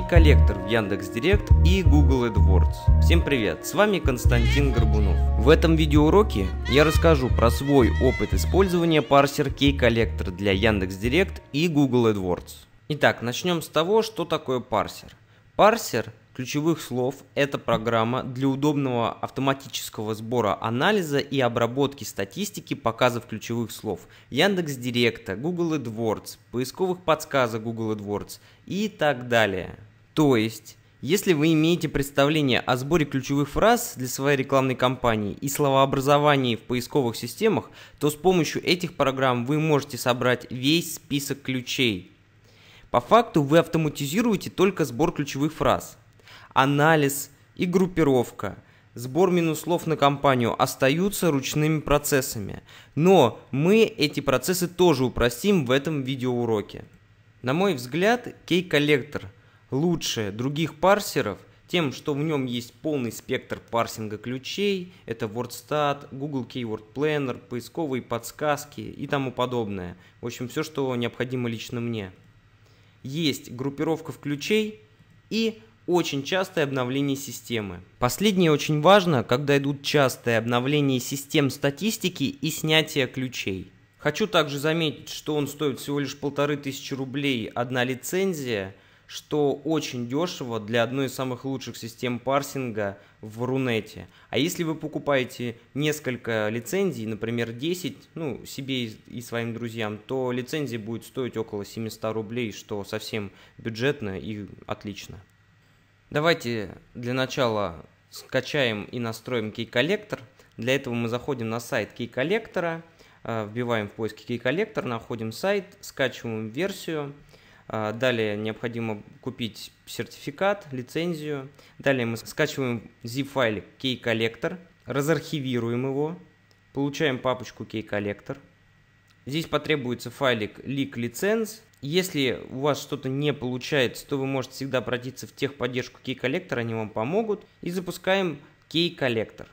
и коллектор в Яндекс.Директ и Google AdWords. Всем привет, с вами Константин Горбунов. В этом видеоуроке я расскажу про свой опыт использования парсер кей-коллектор для Яндекс.Директ и Google AdWords. Итак, начнем с того, что такое парсер. Парсер ключевых слов – это программа для удобного автоматического сбора анализа и обработки статистики показов ключевых слов Яндекс Директа, Google AdWords, поисковых подсказок Google AdWords и так далее. То есть, если вы имеете представление о сборе ключевых фраз для своей рекламной кампании и словообразовании в поисковых системах, то с помощью этих программ вы можете собрать весь список ключей. По факту вы автоматизируете только сбор ключевых фраз. Анализ и группировка, сбор минус слов на кампанию остаются ручными процессами, но мы эти процессы тоже упростим в этом видеоуроке. На мой взгляд, кей-коллектор – лучше других парсеров тем, что в нем есть полный спектр парсинга ключей, это WordStat, Google Keyword Planner, поисковые подсказки и тому подобное. В общем, все, что необходимо лично мне. Есть группировка в ключей и очень частое обновление системы. Последнее очень важно, когда идут частые обновления систем статистики и снятие ключей. Хочу также заметить, что он стоит всего лишь полторы тысячи рублей одна лицензия – что очень дешево для одной из самых лучших систем парсинга в Рунете. А если вы покупаете несколько лицензий, например 10, ну, себе и своим друзьям, то лицензия будет стоить около 700 рублей, что совсем бюджетно и отлично. Давайте для начала скачаем и настроим кей-коллектор. Для этого мы заходим на сайт кей-коллектора, вбиваем в поиске кей-коллектор, находим сайт, скачиваем версию – а, далее необходимо купить сертификат, лицензию. Далее мы скачиваем zip файл key Collector, разархивируем его, получаем папочку key Collector. Здесь потребуется файлик leak license. Если у вас что-то не получается, то вы можете всегда обратиться в техподдержку key Collector, они вам помогут. И запускаем key Collector.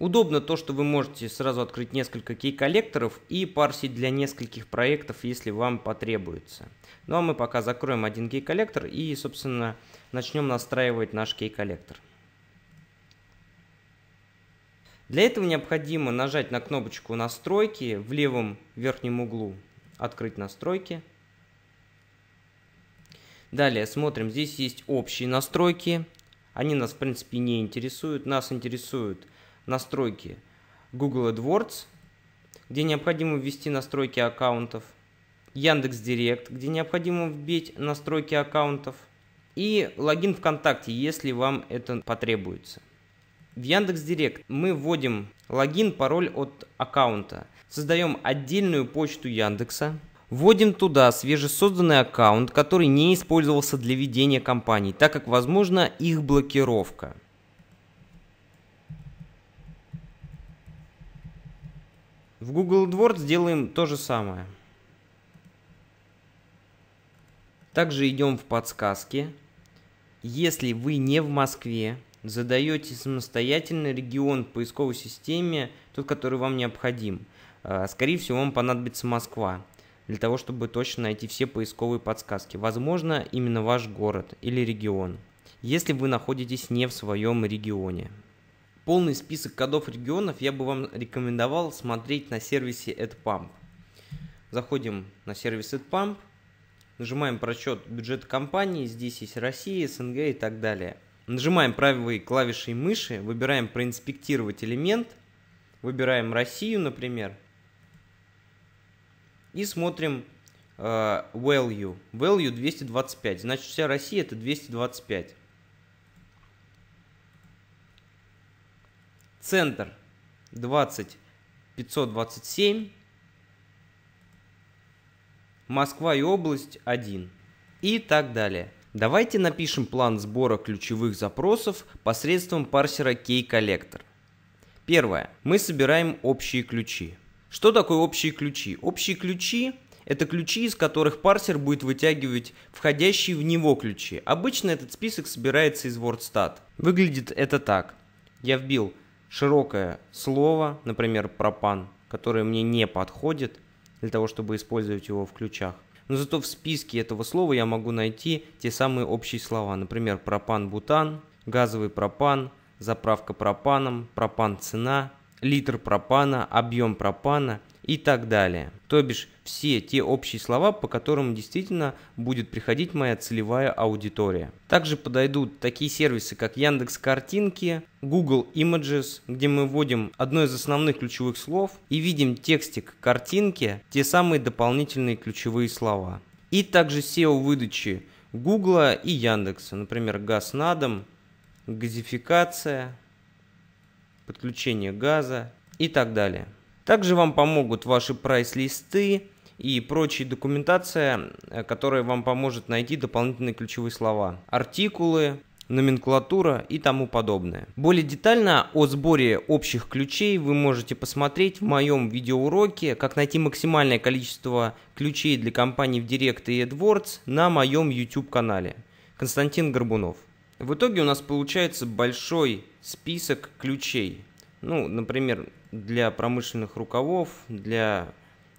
Удобно то, что вы можете сразу открыть несколько кей-коллекторов и парсить для нескольких проектов, если вам потребуется. Ну а мы пока закроем один кей-коллектор и, собственно, начнем настраивать наш кей-коллектор. Для этого необходимо нажать на кнопочку «Настройки» в левом верхнем углу «Открыть настройки». Далее смотрим, здесь есть общие настройки. Они нас, в принципе, не интересуют. Нас интересуют настройки Google AdWords, где необходимо ввести настройки аккаунтов, Яндекс Директ, где необходимо вбить настройки аккаунтов и логин ВКонтакте, если вам это потребуется. В Яндекс Директ мы вводим логин, пароль от аккаунта, создаем отдельную почту Яндекса, Вводим туда свежесозданный аккаунт, который не использовался для ведения кампаний, так как возможно их блокировка. В Google AdWords сделаем то же самое. Также идем в подсказки. Если вы не в Москве, задаете самостоятельно регион поисковой системе, тот, который вам необходим. А, скорее всего, вам понадобится Москва для того, чтобы точно найти все поисковые подсказки. Возможно, именно ваш город или регион, если вы находитесь не в своем регионе. Полный список кодов регионов я бы вам рекомендовал смотреть на сервисе AdPump. Заходим на сервис AdPump, нажимаем прочет бюджета компании, здесь есть Россия, СНГ и так далее. Нажимаем правой клавишей мыши, выбираем проинспектировать элемент, выбираем Россию, например, и смотрим э, value. Value 225, значит вся Россия это 225. Центр 20 527. Москва и область 1 и так далее. Давайте напишем план сбора ключевых запросов посредством парсера Collector. Первое. Мы собираем общие ключи. Что такое общие ключи? Общие ключи – это ключи, из которых парсер будет вытягивать входящие в него ключи. Обычно этот список собирается из WordStat. Выглядит это так. Я вбил широкое слово, например, пропан, которое мне не подходит для того, чтобы использовать его в ключах. Но зато в списке этого слова я могу найти те самые общие слова, например, пропан-бутан, газовый пропан, заправка пропаном, пропан-цена, литр пропана, объем пропана – и так далее. То бишь все те общие слова, по которым действительно будет приходить моя целевая аудитория. Также подойдут такие сервисы, как Яндекс Картинки, Google Images, где мы вводим одно из основных ключевых слов и видим текстик картинки, те самые дополнительные ключевые слова. И также SEO-выдачи Google и Яндекса, например, газ на дом, газификация, подключение газа и так далее. Также вам помогут ваши прайс-листы и прочая документация, э, которая вам поможет найти дополнительные ключевые слова, артикулы, номенклатура и тому подобное. Более детально о сборе общих ключей вы можете посмотреть в моем видеоуроке «Как найти максимальное количество ключей для компании в Директ и AdWords» на моем YouTube-канале. Константин Горбунов. В итоге у нас получается большой список ключей – ну, например, для промышленных рукавов, для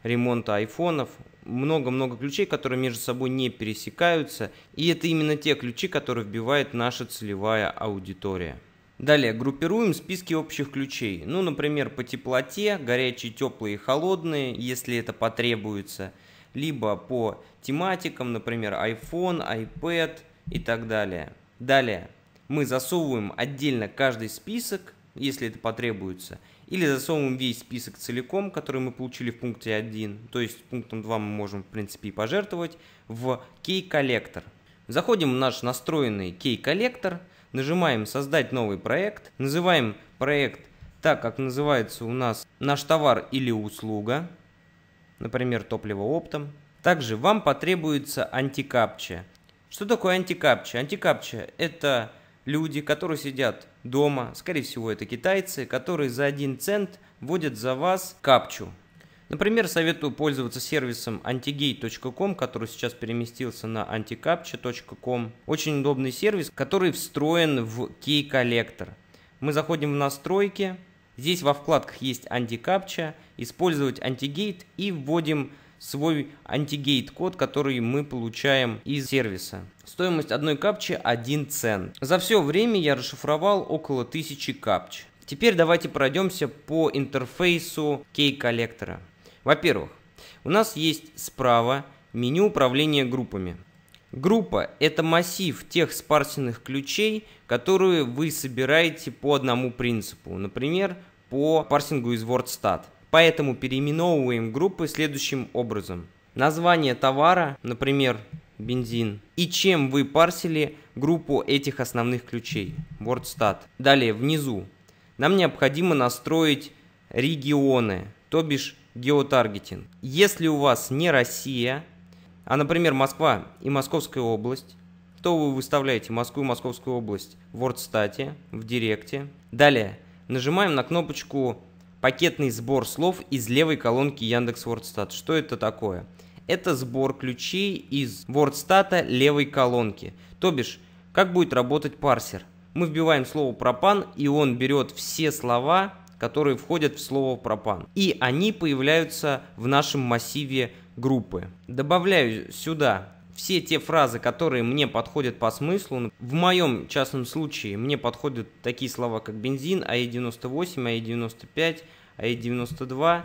ремонта айфонов, много-много ключей, которые между собой не пересекаются, и это именно те ключи, которые вбивает наша целевая аудитория. Далее, группируем списки общих ключей. Ну, например, по теплоте, горячие, теплые холодные, если это потребуется. Либо по тематикам, например, iPhone, iPad и так далее. Далее, мы засовываем отдельно каждый список если это потребуется, или засовываем весь список целиком, который мы получили в пункте 1, то есть пунктом 2 мы можем в принципе и пожертвовать, в Key Collector. Заходим в наш настроенный Key Collector, нажимаем «Создать новый проект», называем проект так, как называется у нас наш товар или услуга, например, топливо оптом. Также вам потребуется антикапча. Что такое антикапча? Антикапча – это люди, которые сидят дома, скорее всего это китайцы, которые за один цент вводят за вас капчу. Например, советую пользоваться сервисом antigate.com, который сейчас переместился на anticaptcha.com. Очень удобный сервис, который встроен в Key Collector. Мы заходим в настройки, здесь во вкладках есть антикапча, использовать антигейт и вводим свой антигейт-код, который мы получаем из сервиса. Стоимость одной капчи 1 цент. За все время я расшифровал около 1000 капч. Теперь давайте пройдемся по интерфейсу кей-коллектора. Во-первых, у нас есть справа меню управления группами. Группа – это массив тех спарсенных ключей, которые вы собираете по одному принципу, например, по парсингу из WordStat. Поэтому переименовываем группы следующим образом. Название товара, например, бензин, и чем вы парсили группу этих основных ключей, WordStat. Далее, внизу, нам необходимо настроить регионы, то бишь геотаргетинг. Если у вас не Россия, а, например, Москва и Московская область, то вы выставляете Москву и Московскую область в WordStat, в Директе. Далее, нажимаем на кнопочку пакетный сбор слов из левой колонки Яндекс Wordstat. Что это такое? Это сбор ключей из Wordstat левой колонки. То бишь, как будет работать парсер? Мы вбиваем слово пропан, и он берет все слова, которые входят в слово пропан. И они появляются в нашем массиве группы. Добавляю сюда все те фразы, которые мне подходят по смыслу. В моем частном случае мне подходят такие слова, как бензин, АИ-98, АИ-95, АИ-92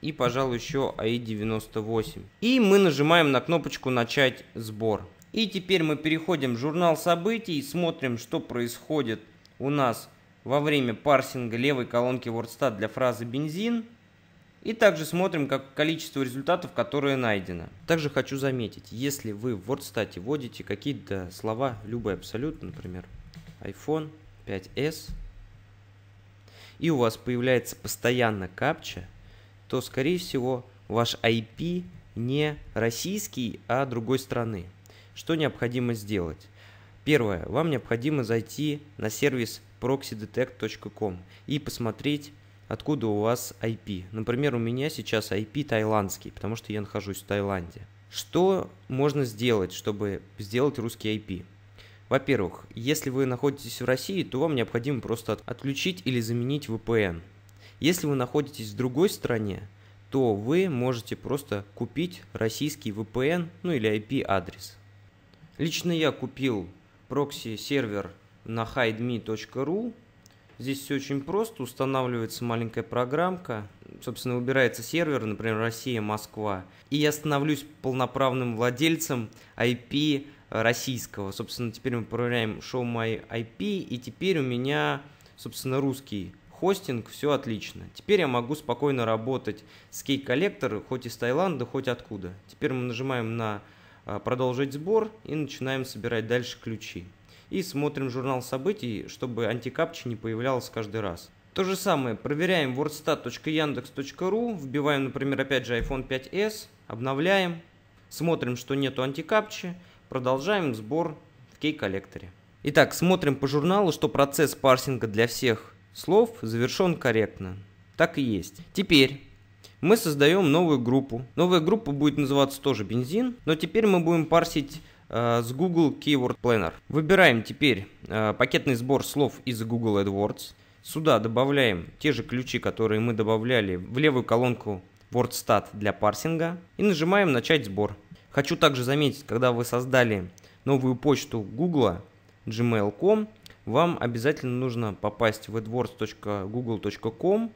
и, пожалуй, еще АИ-98. И мы нажимаем на кнопочку «Начать сбор». И теперь мы переходим в журнал событий и смотрим, что происходит у нас во время парсинга левой колонки WordStat для фразы «бензин». И также смотрим как количество результатов, которые найдено. Также хочу заметить, если вы в WordStat вводите какие-то слова, любые абсолютно, например, iPhone 5s, и у вас появляется постоянно капча, то, скорее всего, ваш IP не российский, а другой страны. Что необходимо сделать? Первое. Вам необходимо зайти на сервис proxydetect.com и посмотреть откуда у вас IP. Например, у меня сейчас IP тайландский, потому что я нахожусь в Таиланде. Что можно сделать, чтобы сделать русский IP? Во-первых, если вы находитесь в России, то вам необходимо просто отключить или заменить VPN. Если вы находитесь в другой стране, то вы можете просто купить российский VPN, ну или IP-адрес. Лично я купил прокси-сервер на hideme.ru Здесь все очень просто. Устанавливается маленькая программка. Собственно, выбирается сервер, например, Россия, Москва. И я становлюсь полноправным владельцем IP э, российского. Собственно, теперь мы проверяем show my IP. И теперь у меня, собственно, русский хостинг, все отлично. Теперь я могу спокойно работать с кей-коллектор, хоть из Таиланда, хоть откуда. Теперь мы нажимаем на э, «Продолжить сбор» и начинаем собирать дальше ключи и смотрим журнал событий, чтобы антикапча не появлялась каждый раз. То же самое, проверяем wordstat.yandex.ru, вбиваем, например, опять же iPhone 5s, обновляем, смотрим, что нету антикапчи, продолжаем сбор в кей-коллекторе. Итак, смотрим по журналу, что процесс парсинга для всех слов завершен корректно. Так и есть. Теперь мы создаем новую группу. Новая группа будет называться тоже бензин, но теперь мы будем парсить Э, с Google Keyword Planner. Выбираем теперь э, пакетный сбор слов из Google AdWords. Сюда добавляем те же ключи, которые мы добавляли в левую колонку WordStat для парсинга и нажимаем «Начать сбор». Хочу также заметить, когда вы создали новую почту Google, gmail.com, вам обязательно нужно попасть в adwords.google.com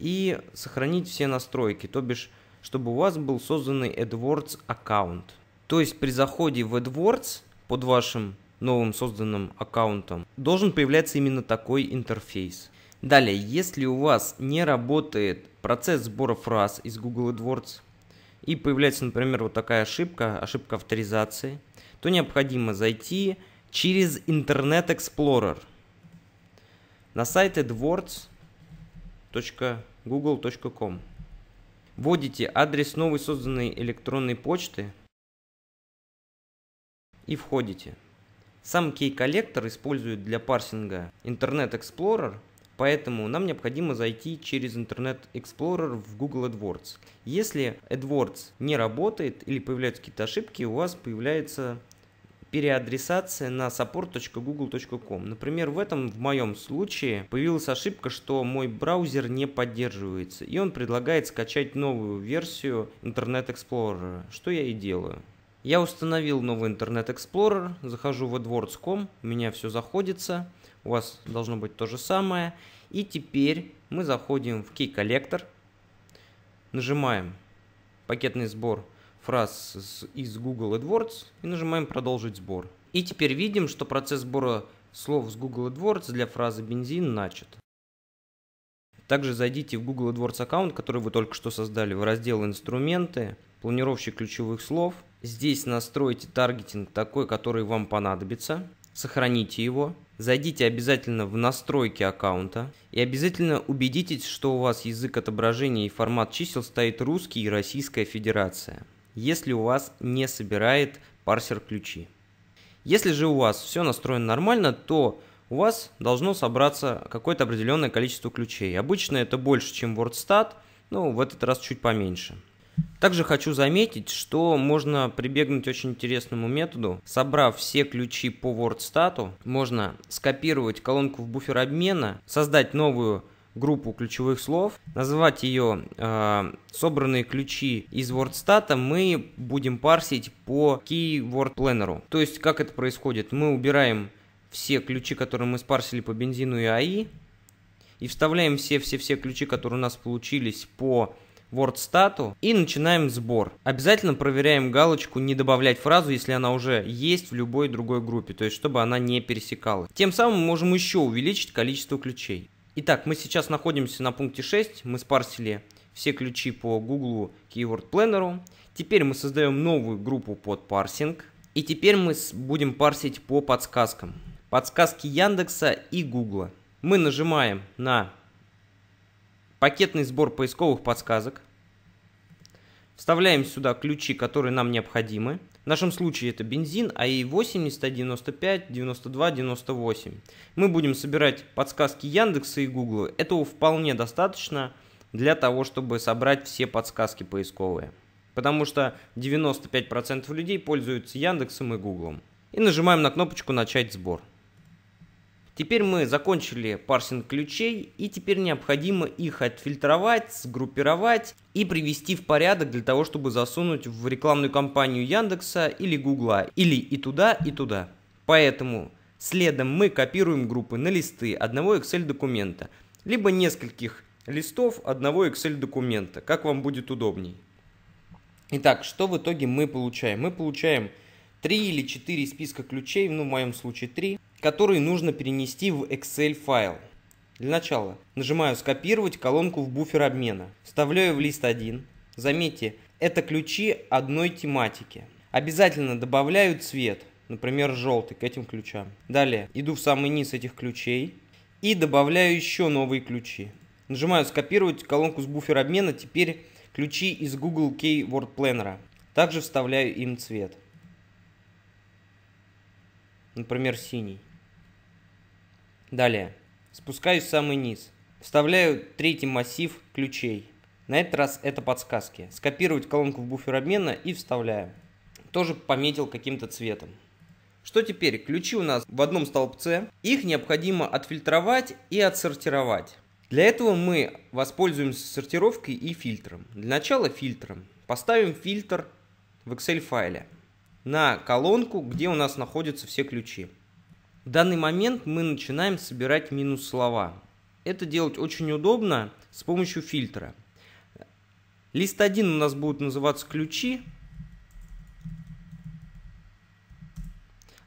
и сохранить все настройки, то бишь, чтобы у вас был созданный AdWords аккаунт. То есть при заходе в AdWords под вашим новым созданным аккаунтом должен появляться именно такой интерфейс. Далее, если у вас не работает процесс сбора фраз из Google AdWords и появляется, например, вот такая ошибка, ошибка авторизации, то необходимо зайти через Internet Explorer на сайт adwords.google.com. Вводите адрес новой созданной электронной почты, и входите. Сам кей-коллектор использует для парсинга Internet Explorer, поэтому нам необходимо зайти через Internet Explorer в Google AdWords. Если AdWords не работает или появляются какие-то ошибки, у вас появляется переадресация на support.google.com. Например, в этом, в моем случае, появилась ошибка, что мой браузер не поддерживается, и он предлагает скачать новую версию Internet Explorer, что я и делаю. Я установил новый Internet Explorer, захожу в AdWords.com, у меня все заходится, у вас должно быть то же самое. И теперь мы заходим в Key Collector, нажимаем пакетный сбор фраз из Google AdWords и нажимаем «Продолжить сбор». И теперь видим, что процесс сбора слов с Google AdWords для фразы «бензин» начат. Также зайдите в Google AdWords аккаунт, который вы только что создали, в раздел «Инструменты», «Планировщик ключевых слов». Здесь настройте таргетинг такой, который вам понадобится. Сохраните его. Зайдите обязательно в настройки аккаунта и обязательно убедитесь, что у вас язык отображения и формат чисел стоит русский и Российская Федерация, если у вас не собирает парсер ключи. Если же у вас все настроено нормально, то у вас должно собраться какое-то определенное количество ключей. Обычно это больше, чем WordStat, но в этот раз чуть поменьше. Также хочу заметить, что можно прибегнуть очень интересному методу. Собрав все ключи по WordStat, можно скопировать колонку в буфер обмена, создать новую группу ключевых слов, назвать ее э, собранные ключи из WordStat, мы будем парсить по Keyword Planner. То есть, как это происходит? Мы убираем все ключи, которые мы спарсили по бензину и АИ, и вставляем все-все-все ключи, которые у нас получились по WordStat и начинаем сбор. Обязательно проверяем галочку «Не добавлять фразу», если она уже есть в любой другой группе, то есть чтобы она не пересекалась. Тем самым мы можем еще увеличить количество ключей. Итак, мы сейчас находимся на пункте 6, мы спарсили все ключи по Google Keyword Planner. Теперь мы создаем новую группу под парсинг. И теперь мы будем парсить по подсказкам подсказки Яндекса и Гугла. Мы нажимаем на пакетный сбор поисковых подсказок. Вставляем сюда ключи, которые нам необходимы. В нашем случае это бензин, АИ-80, 95, 92, 98. Мы будем собирать подсказки Яндекса и Гугла. Этого вполне достаточно для того, чтобы собрать все подсказки поисковые. Потому что 95% людей пользуются Яндексом и Гуглом. И нажимаем на кнопочку «Начать сбор». Теперь мы закончили парсинг ключей, и теперь необходимо их отфильтровать, сгруппировать и привести в порядок для того, чтобы засунуть в рекламную кампанию Яндекса или Гугла, или и туда, и туда. Поэтому следом мы копируем группы на листы одного Excel документа, либо нескольких листов одного Excel документа, как вам будет удобней. Итак, что в итоге мы получаем? Мы получаем 3 или 4 списка ключей, ну в моем случае 3, который нужно перенести в Excel файл. Для начала нажимаю «Скопировать» колонку в буфер обмена. Вставляю в лист 1. Заметьте, это ключи одной тематики. Обязательно добавляю цвет, например, желтый, к этим ключам. Далее иду в самый низ этих ключей и добавляю еще новые ключи. Нажимаю «Скопировать» колонку с буфер обмена. Теперь ключи из Google Keyword Planner. Также вставляю им цвет. Например, синий. Далее. Спускаюсь в самый низ. Вставляю третий массив ключей. На этот раз это подсказки. Скопировать колонку в буфер обмена и вставляю. Тоже пометил каким-то цветом. Что теперь? Ключи у нас в одном столбце. Их необходимо отфильтровать и отсортировать. Для этого мы воспользуемся сортировкой и фильтром. Для начала фильтром. Поставим фильтр в Excel файле на колонку, где у нас находятся все ключи. В данный момент мы начинаем собирать минус слова. Это делать очень удобно с помощью фильтра. Лист 1 у нас будет называться ключи,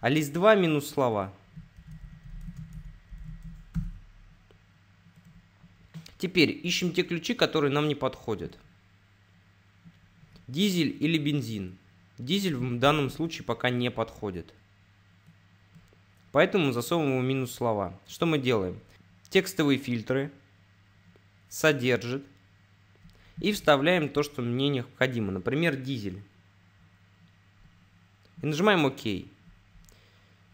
а лист 2 минус слова. Теперь ищем те ключи, которые нам не подходят. Дизель или бензин. Дизель в данном случае пока не подходит. Поэтому засовываем минус слова. Что мы делаем? Текстовые фильтры содержит и вставляем то, что мне необходимо. Например, дизель. И нажимаем ОК. И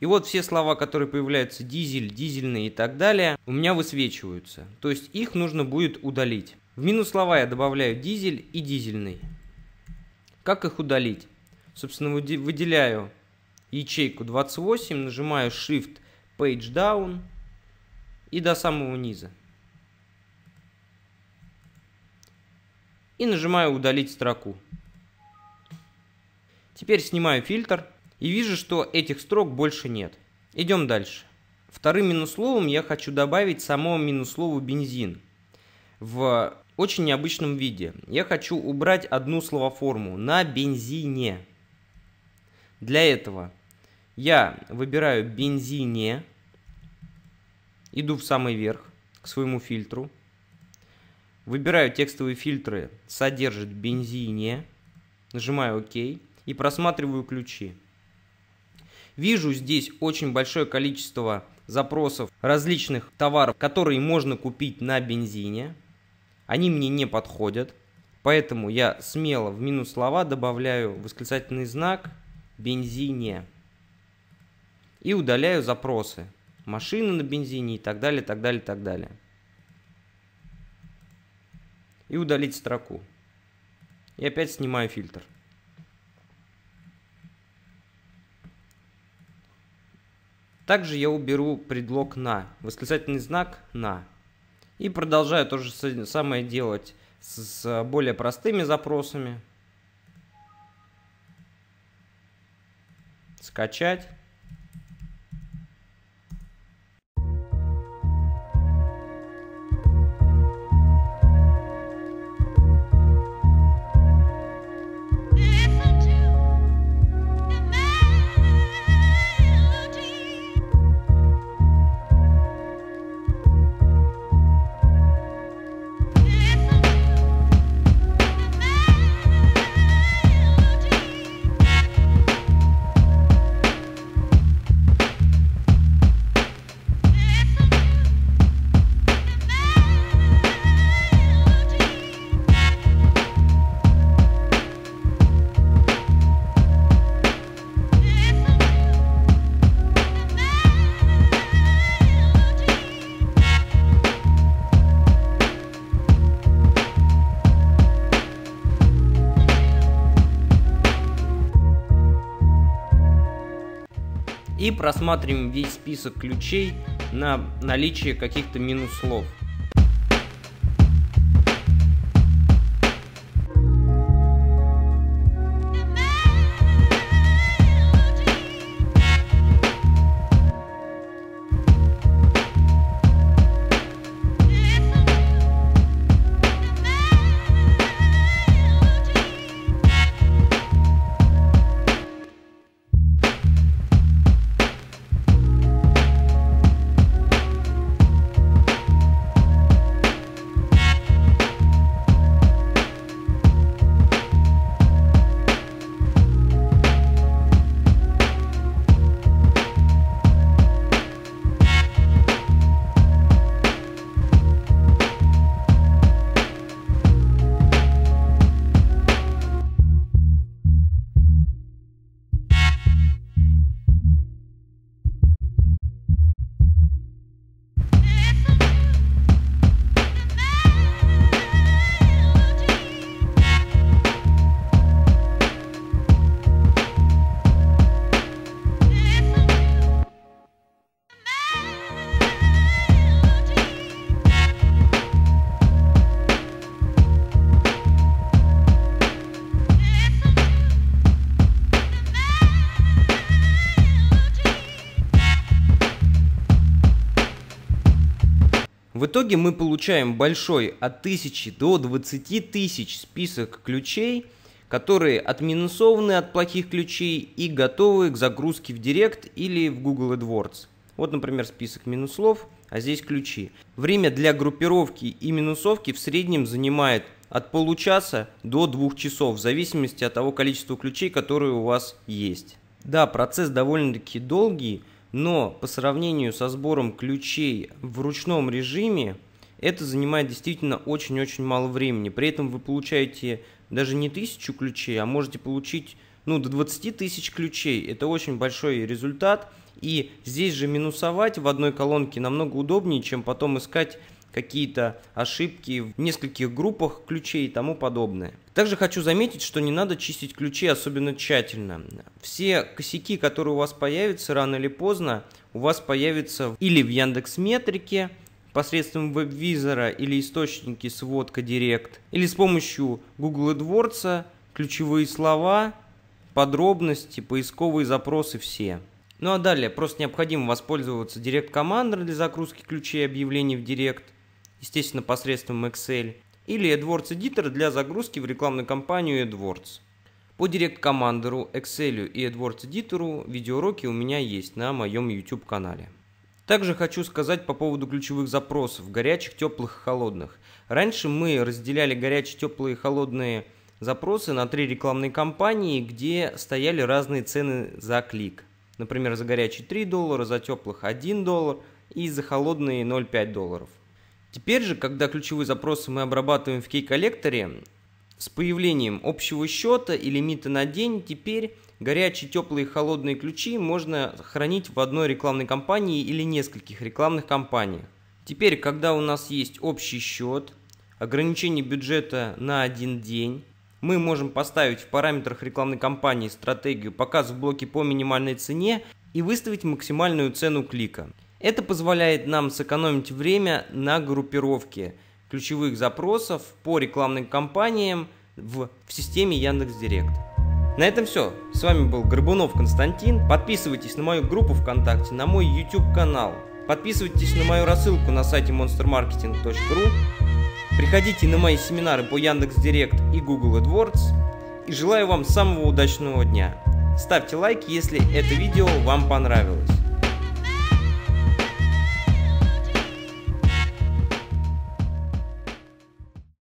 вот все слова, которые появляются, дизель, дизельные и так далее, у меня высвечиваются. То есть их нужно будет удалить. В минус слова я добавляю дизель и дизельный. Как их удалить? Собственно, выделяю ячейку 28, нажимаю Shift Page Down и до самого низа. И нажимаю удалить строку. Теперь снимаю фильтр и вижу, что этих строк больше нет. Идем дальше. Вторым минусловом я хочу добавить само минуслово бензин в очень необычном виде. Я хочу убрать одну словоформу на бензине. Для этого я выбираю бензине, иду в самый верх к своему фильтру, выбираю текстовые фильтры «Содержит бензине», нажимаю «Ок» и просматриваю ключи. Вижу здесь очень большое количество запросов различных товаров, которые можно купить на бензине. Они мне не подходят, поэтому я смело в минус слова добавляю восклицательный знак «бензине» и удаляю запросы. Машины на бензине и так далее, так далее, так далее. И удалить строку. И опять снимаю фильтр. Также я уберу предлог «на», восклицательный знак «на». И продолжаю то же самое делать с более простыми запросами. Скачать. и просматриваем весь список ключей на наличие каких-то минус слов. итоге мы получаем большой от 1000 до 20 тысяч список ключей, которые отминусованы от плохих ключей и готовы к загрузке в Директ или в Google AdWords. Вот, например, список минуслов, а здесь ключи. Время для группировки и минусовки в среднем занимает от получаса до двух часов, в зависимости от того количества ключей, которые у вас есть. Да, процесс довольно-таки долгий, но по сравнению со сбором ключей в ручном режиме, это занимает действительно очень-очень мало времени. При этом вы получаете даже не тысячу ключей, а можете получить ну, до 20 тысяч ключей. Это очень большой результат. И здесь же минусовать в одной колонке намного удобнее, чем потом искать какие-то ошибки в нескольких группах ключей и тому подобное. Также хочу заметить, что не надо чистить ключи особенно тщательно. Все косяки, которые у вас появятся рано или поздно, у вас появятся или в Яндекс Метрике, посредством веб-визора или источники сводка Директ, или с помощью Google AdWords, ключевые слова, подробности, поисковые запросы все. Ну а далее просто необходимо воспользоваться Директ-командой для загрузки ключей объявлений в Директ, естественно, посредством Excel, или AdWords Editor для загрузки в рекламную кампанию AdWords. По Direct Commander, Excel и AdWords Editor видеоуроки у меня есть на моем YouTube канале. Также хочу сказать по поводу ключевых запросов – горячих, теплых и холодных. Раньше мы разделяли горячие, теплые и холодные запросы на три рекламные кампании, где стояли разные цены за клик. Например, за горячие 3 доллара, за теплых 1 доллар и за холодные 0,5 долларов. Теперь же, когда ключевые запросы мы обрабатываем в кей-коллекторе, с появлением общего счета и лимита на день, теперь горячие, теплые и холодные ключи можно хранить в одной рекламной кампании или нескольких рекламных кампаниях. Теперь, когда у нас есть общий счет, ограничение бюджета на один день, мы можем поставить в параметрах рекламной кампании стратегию показ в блоке по минимальной цене и выставить максимальную цену клика. Это позволяет нам сэкономить время на группировке ключевых запросов по рекламным кампаниям в, в системе Яндекс.Директ. На этом все. С вами был Горбунов Константин. Подписывайтесь на мою группу ВКонтакте, на мой YouTube канал. Подписывайтесь на мою рассылку на сайте monstermarketing.ru. Приходите на мои семинары по Яндекс.Директ и Google AdWords. И желаю вам самого удачного дня. Ставьте лайк, если это видео вам понравилось.